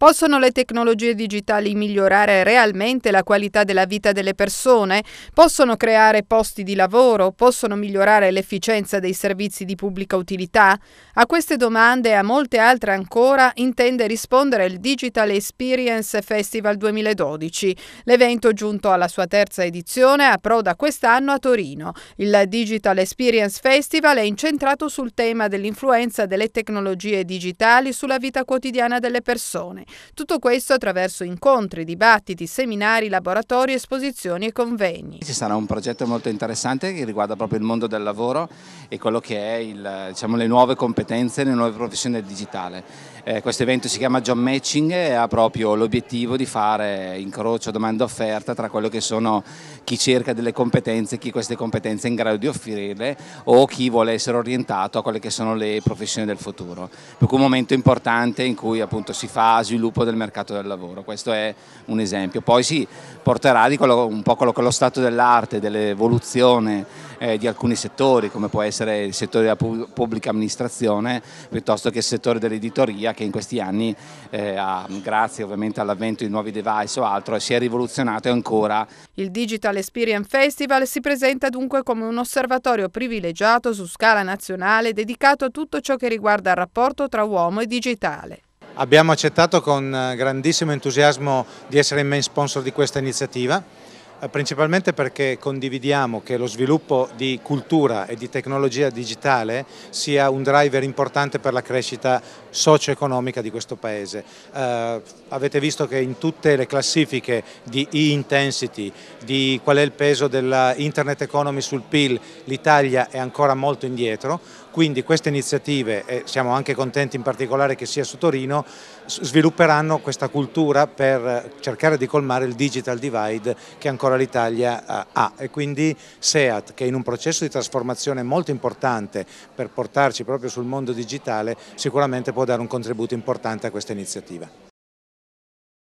Possono le tecnologie digitali migliorare realmente la qualità della vita delle persone? Possono creare posti di lavoro? Possono migliorare l'efficienza dei servizi di pubblica utilità? A queste domande e a molte altre ancora intende rispondere il Digital Experience Festival 2012. L'evento giunto alla sua terza edizione a Proda quest'anno a Torino. Il Digital Experience Festival è incentrato sul tema dell'influenza delle tecnologie digitali sulla vita quotidiana delle persone. Tutto questo attraverso incontri, dibattiti, seminari, laboratori, esposizioni e convegni. Ci sarà un progetto molto interessante che riguarda proprio il mondo del lavoro e quello che è il, diciamo, le nuove competenze, le nuove professioni del digitale. Eh, questo evento si chiama John Matching e ha proprio l'obiettivo di fare incrocio domanda-offerta tra quello che sono chi cerca delle competenze, chi queste competenze è in grado di offrirle o chi vuole essere orientato a quelle che sono le professioni del futuro. Per cui un momento importante in cui appunto si fa sviluppo sviluppo del mercato del lavoro, questo è un esempio. Poi si porterà un po' quello che è lo stato dell'arte, dell'evoluzione eh, di alcuni settori, come può essere il settore della pubblica amministrazione, piuttosto che il settore dell'editoria che in questi anni, eh, ha, grazie ovviamente all'avvento di nuovi device o altro, si è rivoluzionato ancora. Il Digital Experience Festival si presenta dunque come un osservatorio privilegiato su scala nazionale dedicato a tutto ciò che riguarda il rapporto tra uomo e digitale. Abbiamo accettato con eh, grandissimo entusiasmo di essere il main sponsor di questa iniziativa eh, principalmente perché condividiamo che lo sviluppo di cultura e di tecnologia digitale sia un driver importante per la crescita socio-economica di questo Paese. Eh, avete visto che in tutte le classifiche di e-intensity, di qual è il peso dell'internet economy sul PIL, l'Italia è ancora molto indietro, quindi queste iniziative, e siamo anche contenti in particolare che sia su Torino, svilupperanno questa cultura per cercare di colmare il digital divide che ancora ancora l'Italia eh, ha e quindi SEAT che in un processo di trasformazione molto importante per portarci proprio sul mondo digitale sicuramente può dare un contributo importante a questa iniziativa.